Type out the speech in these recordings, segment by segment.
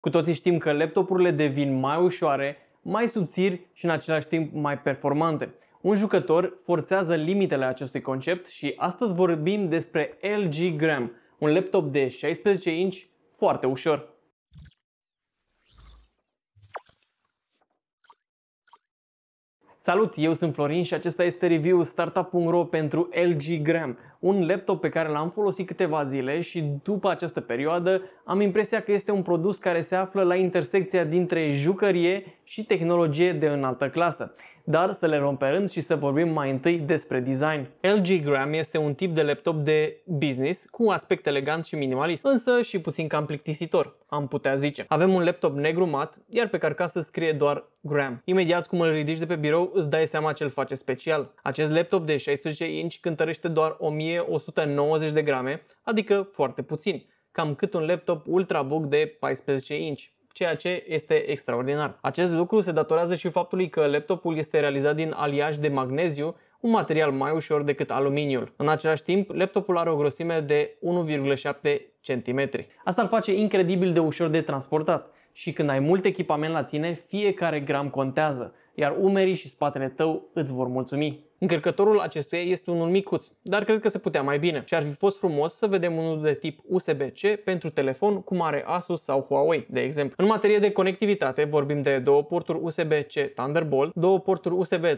Cu toții știm că laptopurile devin mai ușoare, mai subțiri și în același timp mai performante. Un jucător forțează limitele acestui concept și astăzi vorbim despre LG Gram, un laptop de 16 inch foarte ușor. Salut, eu sunt Florin și acesta este review startup.ro pentru LG Gram, un laptop pe care l-am folosit câteva zile și după această perioadă am impresia că este un produs care se află la intersecția dintre jucărie și tehnologie de înaltă clasă, dar să le luăm pe rând și să vorbim mai întâi despre design. LG Gram este un tip de laptop de business cu un aspect elegant și minimalist, însă și puțin cam plictisitor, am putea zice. Avem un laptop negru mat, iar pe carcasă scrie doar Gram. Imediat cum îl ridici de pe birou, îți dai seama ce îl face special. Acest laptop de 16 inch cântărește doar 1190 de grame, adică foarte puțin cam cât un laptop ultrabook de 14 inch ceea ce este extraordinar. Acest lucru se datorează și faptului că laptopul este realizat din aliaj de magneziu, un material mai ușor decât aluminiul. În același timp, laptopul are o grosime de 1,7 cm. Asta îl face incredibil de ușor de transportat și când ai mult echipament la tine, fiecare gram contează iar umerii și spatele tău îți vor mulțumi. Încărcătorul acestuia este unul micuț, dar cred că se putea mai bine și ar fi fost frumos să vedem unul de tip USB-C pentru telefon cum are Asus sau Huawei, de exemplu. În materie de conectivitate vorbim de două porturi USB-C Thunderbolt, două porturi USB 3.2,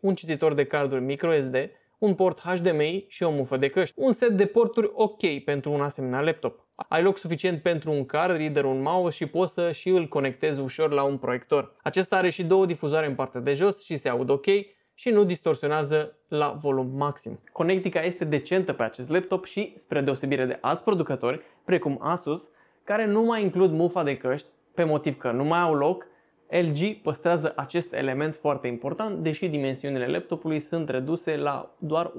un cititor de carduri microSD, un port HDMI și o mufă de căști. Un set de porturi ok pentru un asemenea laptop. Ai loc suficient pentru un card, reader, un mouse și poți să și îl conectezi ușor la un proiector. Acesta are și două difuzoare în partea de jos și se aud ok și nu distorsionează la volum maxim. Conectica este decentă pe acest laptop și, spre deosebire de alți producători, precum Asus, care nu mai includ mufa de căști pe motiv că nu mai au loc LG păstrează acest element foarte important, deși dimensiunile laptopului sunt reduse la doar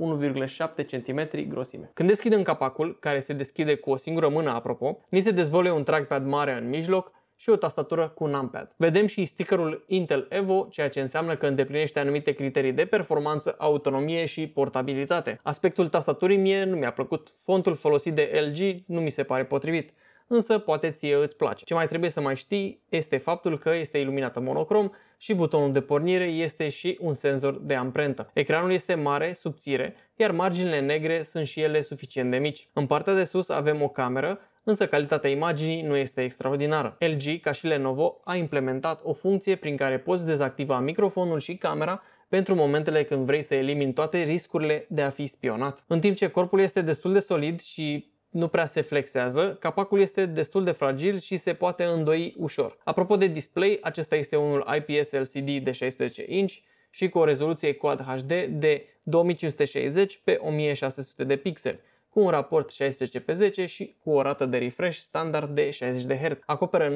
1,7 cm grosime. Când deschidem capacul, care se deschide cu o singură mână apropo, ni se dezvăluie un trackpad mare în mijloc, și o tastatură cu un numpad. Vedem și stickerul Intel Evo, ceea ce înseamnă că îndeplinește anumite criterii de performanță, autonomie și portabilitate. Aspectul tastaturii mie nu mi-a plăcut. Fontul folosit de LG nu mi se pare potrivit însă poate ție îți place. Ce mai trebuie să mai știi este faptul că este iluminată monocrom și butonul de pornire este și un senzor de amprentă. Ecranul este mare, subțire, iar marginile negre sunt și ele suficient de mici. În partea de sus avem o cameră, însă calitatea imaginii nu este extraordinară. LG, ca și Lenovo, a implementat o funcție prin care poți dezactiva microfonul și camera pentru momentele când vrei să elimini toate riscurile de a fi spionat. În timp ce corpul este destul de solid și nu prea se flexează, capacul este destul de fragil și se poate îndoi ușor. Apropo de display, acesta este unul IPS LCD de 16 inch și cu o rezoluție Quad HD de 2560 pe 1600 de pixeli cu un raport 16 pe 10 și cu o rată de refresh standard de 60 de Hz. Acoperă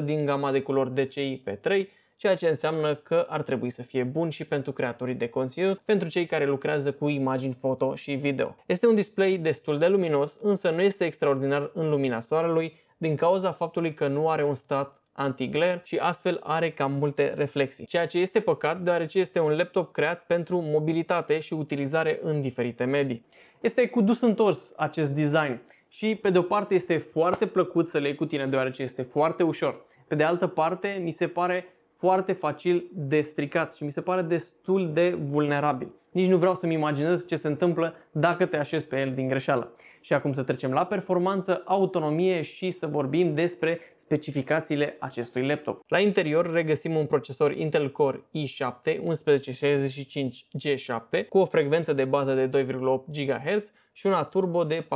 99% din gama de culori DCI p 3 ceea ce înseamnă că ar trebui să fie bun și pentru creatorii de conținut, pentru cei care lucrează cu imagini foto și video. Este un display destul de luminos, însă nu este extraordinar în lumina soarelui, din cauza faptului că nu are un strat anti-glare și astfel are cam multe reflexii. Ceea ce este păcat deoarece este un laptop creat pentru mobilitate și utilizare în diferite medii. Este cu dus întors acest design și pe de o parte este foarte plăcut să le iei cu tine deoarece este foarte ușor. Pe de altă parte mi se pare foarte facil de stricat și mi se pare destul de vulnerabil. Nici nu vreau să-mi imaginez ce se întâmplă dacă te așezi pe el din greșeală. Și acum să trecem la performanță, autonomie și să vorbim despre specificațiile acestui laptop. La interior regăsim un procesor Intel Core i7 1165G7 cu o frecvență de bază de 2,8 GHz și una turbo de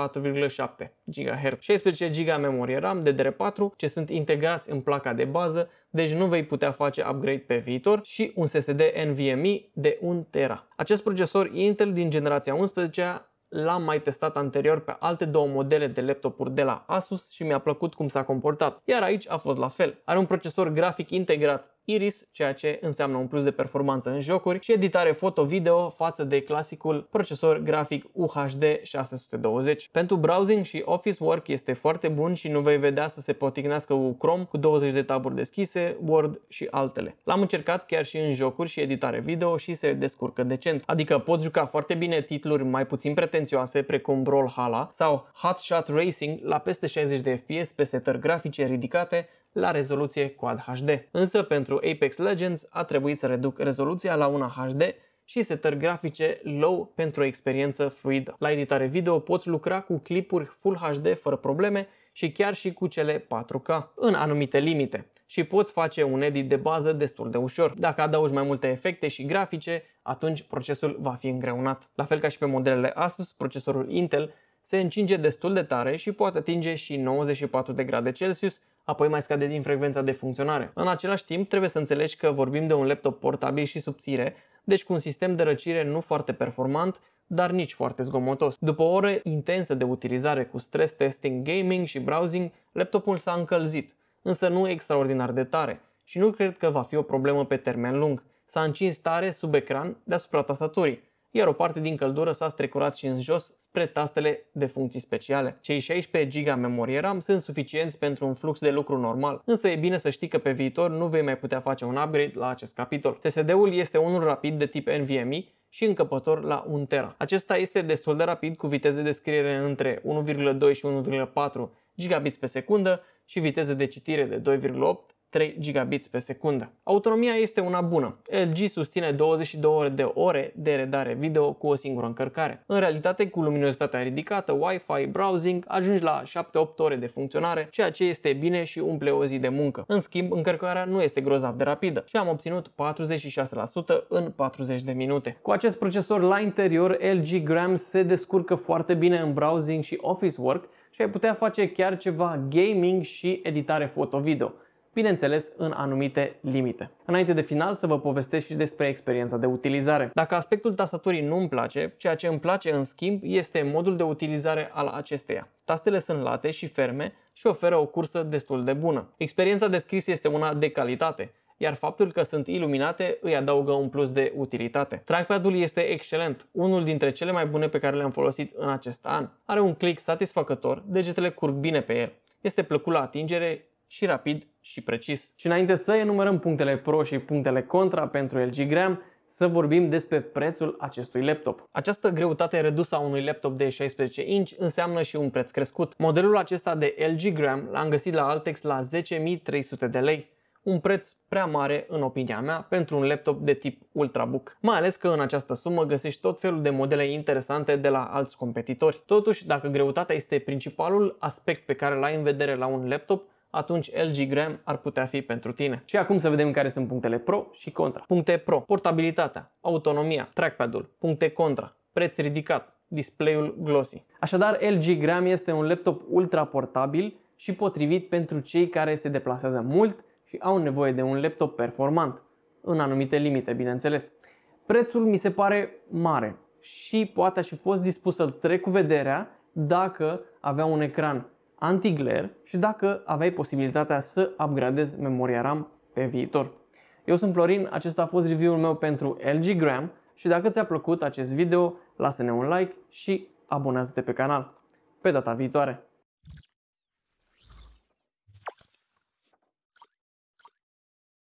4,7 GHz. 16 GB memorie RAM DDR4 ce sunt integrați în placa de bază, deci nu vei putea face upgrade pe viitor și un SSD NVMe de 1 TB. Acest procesor Intel din generația 11 l-am mai testat anterior pe alte două modele de laptopuri de la Asus și mi-a plăcut cum s-a comportat. Iar aici a fost la fel. Are un procesor grafic integrat Iris, ceea ce înseamnă un plus de performanță în jocuri și editare foto-video față de clasicul procesor grafic UHD 620. Pentru browsing și office work este foarte bun și nu vei vedea să se poticnească cu Chrome cu 20 de taburi deschise, Word și altele. L-am încercat chiar și în jocuri și editare video și se descurcă decent. Adică pot juca foarte bine titluri mai puțin pretențioase precum Brawlhalla sau Hot Shot Racing la peste 60 de FPS pe setări grafice ridicate, la rezoluție Quad HD. Însă pentru Apex Legends a trebuit să reduc rezoluția la una HD și setări grafice low pentru o experiență fluidă. La editare video poți lucra cu clipuri Full HD fără probleme și chiar și cu cele 4K, în anumite limite și poți face un edit de bază destul de ușor. Dacă adaugi mai multe efecte și grafice, atunci procesul va fi îngreunat. La fel ca și pe modelele Asus, procesorul Intel se încinge destul de tare și poate atinge și 94 de grade Celsius, apoi mai scade din frecvența de funcționare. În același timp, trebuie să înțelegi că vorbim de un laptop portabil și subțire, deci cu un sistem de răcire nu foarte performant, dar nici foarte zgomotos. După o oră intensă de utilizare cu stress testing, gaming și browsing, laptopul s-a încălzit, însă nu extraordinar de tare și nu cred că va fi o problemă pe termen lung. S-a încins tare sub ecran deasupra tastaturii, iar o parte din căldură s-a strecurat și în jos spre tastele de funcții speciale. Cei 16 GB memorie RAM sunt suficienți pentru un flux de lucru normal, însă e bine să știi că pe viitor nu vei mai putea face un upgrade la acest capitol. SSD-ul este unul rapid de tip NVMe, și încăpător la 1 tera. Acesta este destul de rapid cu viteze de scriere între 1,2 și 1,4 gigabits pe secundă și viteze de citire de 2,8 3 gigabits pe secundă. Autonomia este una bună. LG susține 22 de ore de redare video cu o singură încărcare. În realitate, cu luminozitatea ridicată, Wi-Fi, browsing, ajungi la 7-8 ore de funcționare, ceea ce este bine și umple o zi de muncă. În schimb, încărcarea nu este grozav de rapidă și am obținut 46% în 40 de minute. Cu acest procesor la interior, LG Gram se descurcă foarte bine în browsing și office work și ai putea face chiar ceva gaming și editare foto-video bineînțeles în anumite limite. Înainte de final să vă povestesc și despre experiența de utilizare. Dacă aspectul tastaturii nu îmi place, ceea ce îmi place în schimb este modul de utilizare al acesteia. Tastele sunt late și ferme și oferă o cursă destul de bună. Experiența de scris este una de calitate, iar faptul că sunt iluminate îi adaugă un plus de utilitate. Trackpad-ul este excelent, unul dintre cele mai bune pe care le-am folosit în acest an. Are un click satisfăcător, degetele curg bine pe el. Este plăcut la atingere, și rapid și precis. Și înainte să enumerăm punctele pro și punctele contra pentru LG Gram, să vorbim despre prețul acestui laptop. Această greutate redusă a unui laptop de 16 inch înseamnă și un preț crescut. Modelul acesta de LG Gram l-am găsit la Altex la 10.300 de lei, un preț prea mare, în opinia mea, pentru un laptop de tip Ultrabook. Mai ales că în această sumă găsești tot felul de modele interesante de la alți competitori. Totuși, dacă greutatea este principalul aspect pe care l-ai în vedere la un laptop, atunci LG Gram ar putea fi pentru tine. Și acum să vedem care sunt punctele pro și contra. Puncte pro, portabilitatea, autonomia, trackpad-ul, puncte contra, preț ridicat, display-ul glossy. Așadar, LG Gram este un laptop ultra portabil și potrivit pentru cei care se deplasează mult și au nevoie de un laptop performant, în anumite limite, bineînțeles. Prețul mi se pare mare și poate aș fi fost dispus să-l trec cu vederea dacă avea un ecran anti-glare și dacă aveai posibilitatea să upgradezi memoria RAM pe viitor. Eu sunt Florin, acesta a fost review-ul meu pentru LG Gram și dacă ți-a plăcut acest video, lasă-ne un like și abonează-te pe canal. Pe data viitoare!